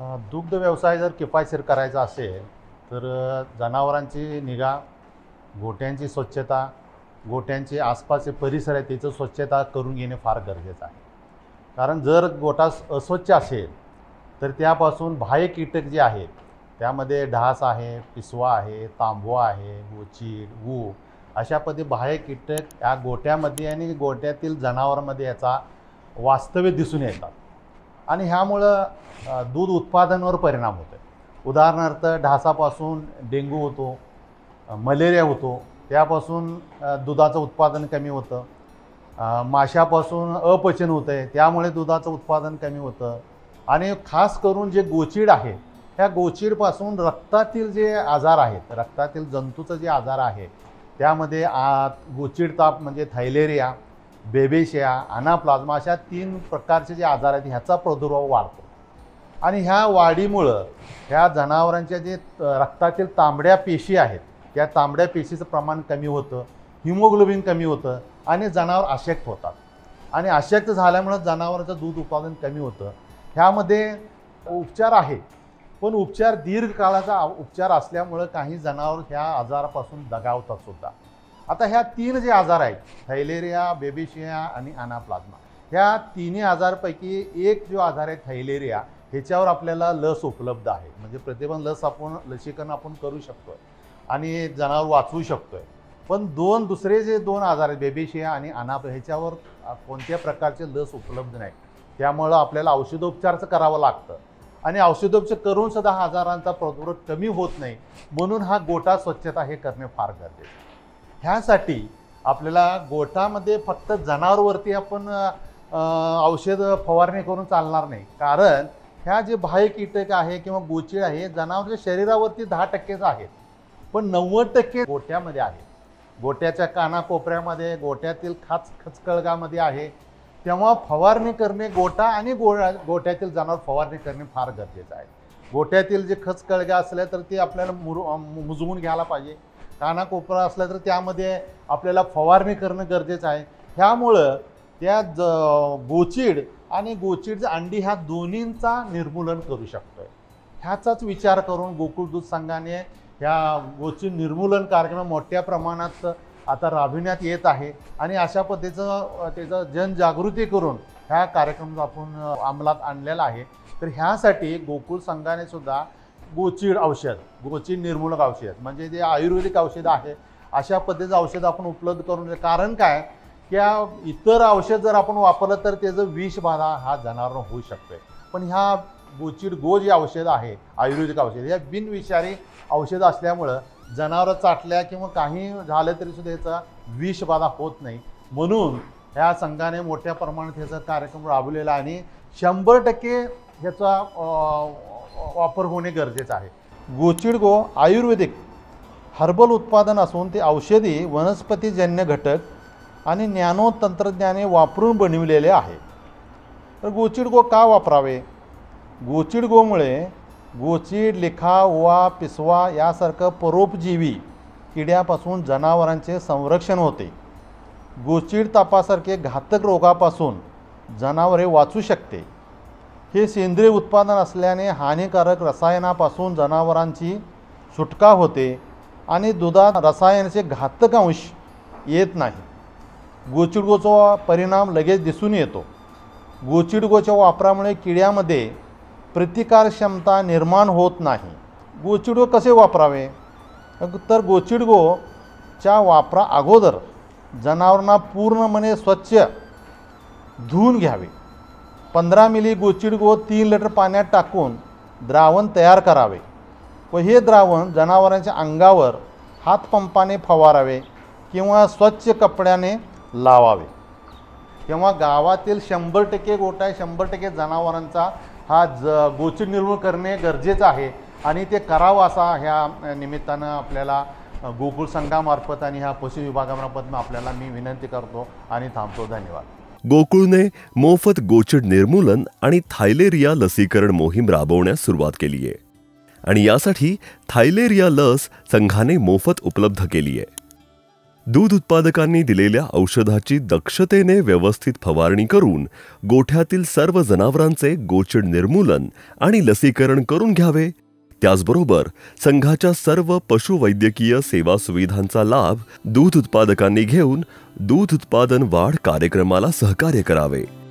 दुग्ध व्यवसाय जर किफायतशीर करायचा असेल तर जनावरांची निगा गोट्यांची स्वच्छता गोट्यांचे आसपासचे परिसर आहे त्याचं स्वच्छता करून घेणे फार गरजेचं आहे कारण जर गोटा अस्वच्छ असेल तर त्यापासून बाह्य कीटक जे आहेत त्यामध्ये ढास आहे पिसवा आहे तांबवा आहे गोचीड गू अशा पद्धती बाह्य कीटक या गोट्यामध्ये आणि गोट्यातील जनावरांमध्ये याचा वास्तव्य दिसून येतात आणि ह्यामुळं दूध उत्पादनावर परिणाम होतो उदाहरणार्थ ढासापासून डेंगू होतो मलेरिया होतो त्यापासून दुधाचं उत्पादन कमी होतं माशापासून अपचन होतं आहे त्यामुळे दुधाचं उत्पादन कमी होतं आणि खास करून जे गोचीड आहे ह्या गोचिडपासून रक्तातील जे आजार आहेत रक्तातील जंतूचं जे आजार आहे त्यामध्ये आ गोचिडताप ताप म्हणजे थायलेरिया बेबेशिया अनाप्लाझ्मा अशा तीन प्रकारचे जे आजार आहेत ह्याचा प्रादुर्भाव वाढतो आणि ह्या वाढीमुळं ह्या जनावरांच्या जे रक्तातील तांबड्या पेशी आहेत त्या तांबड्या पेशीचं प्रमाण कमी होतं हिमोग्लोबिन कमी होतं आणि जनावर अशक्त होतात आणि अशक्त झाल्यामुळं जनावरांचं दूध उत्पादन कमी होतं ह्यामध्ये उपचार आहे पण उपचार दीर्घकाळाचा उपचार असल्यामुळं काही जनावर ह्या आजारापासून दगावतात सुद्धा आता ह्या तीन जे आजार आहेत थैलेरिया बेबिशिया आणि अनाप्लाझ्मा ह्या तिन्ही आजारपैकी एक जो आजार आहे थैलेरिया ह्याच्यावर आपल्याला लस उपलब्ध आहे म्हणजे प्रतिबंध लस आपण लसीकरण आपण करू शकतो आणि जनावर वाचवू शकतो आहे पण दोन दुसरे जे दोन आजार आहेत बेबिशिया आणि अनाप ह्याच्यावर कोणत्या प्रकारचे लस उपलब्ध नाही त्यामुळं आपल्याला औषधोपचारचं करावं लागतं आणि औषधोपचार करून सुद्धा हा आजारांचा प्रादुर्भाव कमी होत नाही म्हणून हा गोटा स्वच्छता हे करणे फार गरजेचं ह्यासाठी आपल्याला गोठ्यामध्ये फक्त जनावरवरती आपण औषध फवारणी करून चालणार नाही कारण ह्या जे बाह्य कीटक आहे किंवा गोचिळ आहे जनावरच्या शरीरावरती दहा टक्केच आहेत पण नव्वद टक्के गोठ्यामध्ये आहे गोट्याच्या कानाकोपऱ्यामध्ये गोट्यातील खाच खचकळगामध्ये आहे तेव्हा फवारणी करणे गोटा आणि गो गोठ्यातील जनावर फवारणी करणे फार गरजेचं आहे गोठ्यातील जे खचकळगा असल्या तर ते आपल्याला मुर मुजवून घ्यायला पाहिजे कानाकोपरा असला तर त्यामध्ये आपल्याला फवारणी करणं गरजेचं आहे ह्यामुळं त्या ज गोचिड आणि गोचीडचं अंडी ह्या दोन्हींचा निर्मूलन करू शकतो आहे ह्याचाच विचार करून गोकुळ दूध संघाने ह्या गोचिड निर्मूलन कार्यक्रम मोठ्या प्रमाणात आता राबविण्यात येत आहे आणि अशा पद्धतीचं त्याचं जनजागृती करून ह्या कार्यक्रम आपण अंमलात आणलेला आहे तर ह्यासाठी गोकुळ संघाने सुद्धा गोचीड औषध गोचीड निर्मूलक औषध म्हणजे जे आयुर्वेदिक औषध आहे अशा पद्धतीचं औषध आपण उपलब्ध करून कारण काय की इतर औषध जर आपण वापरलं तर त्याचं विषबाधा हा जनावरांना होऊ शकतो पण ह्या गोचिड गो जे औषध आहे आयुर्वेदिक औषध ह्या बिनविषारी औषध असल्यामुळं जनावरं चाटल्या किंवा काही झालं तरीसुद्धा याचा विषबाधा होत नाही म्हणून ह्या संघाने मोठ्या प्रमाणात ह्याचा कार्यक्रम राबवलेला आणि शंभर टक्के ह्याचा वापर होणे गरजेचं आहे गोचिडगो आयुर्वेदिक हर्बल उत्पादन असून ते औषधी वनस्पतीजन्य घटक आणि ज्ञानो तंत्रज्ञाने वापरून बनविलेले आहे तर गोचिडगो का वापरावे गोचिडगोमुळे गोचिड लिखा ओवा पिसवा यासारखं परोपजीवी किड्यापासून जनावरांचे संरक्षण होते गोचिड तापासारखे घातक रोगापासून जनावरे वाचू शकते हे सेंद्रिय उत्पादन असल्याने हानिकारक रसायनापासून जनावरांची सुटका होते आणि दुधात रसायनाचे घातक अंश येत नाही गोचिडगोचा परिणाम लगेच दिसून येतो गोचिडगोच्या वापरामुळे किड्यामध्ये प्रतिकारक्षमता निर्माण होत नाही गोचिडगो कसे वापरावे तर गोचिडगोच्या वापरा अगोदर जनावरांना पूर्णपणे स्वच्छ धुवून घ्यावे पंधरा मिली गोचिड गो तीन लिटर पाण्यात टाकून द्रावण तयार करावे व हे द्रावण जनावरांच्या अंगावर हातपंपाने फवारावे किंवा स्वच्छ कपड्याने लावावे किंवा गावातील शंभर टक्के गोटा शंभर टक्के जनावरांचा हा ज गोचिड निर्मूळ करणे गरजेचं आहे आणि ते करावं असा ह्या निमित्तानं आपल्याला गोकुळ संघामार्फत आणि ह्या पशु विभागामार्फत आपल्याला मी विनंती करतो आणि थांबतो धन्यवाद गोकुळने मोफत गोचिड निर्मूलन आणि थायलेरिया लसीकरण मोहीम राबवण्यास सुरुवात केली आहे आणि यासाठी थायलेरिया लस संघाने मोफत उपलब्ध केली आहे दूध उत्पादकांनी दिलेल्या औषधाची दक्षतेने व्यवस्थित फवारणी करून गोठ्यातील सर्व जनावरांचे गोचिड निर्मूलन आणि लसीकरण करून घ्यावे त्याचबरोबर संघाच्या सर्व पशुवैद्यकीय सेवा सुविधांचा लाभ दूध उत्पादकांनी घेऊन दूध उत्पादन वाढ कार्यक्रमाला सहकार्य करावे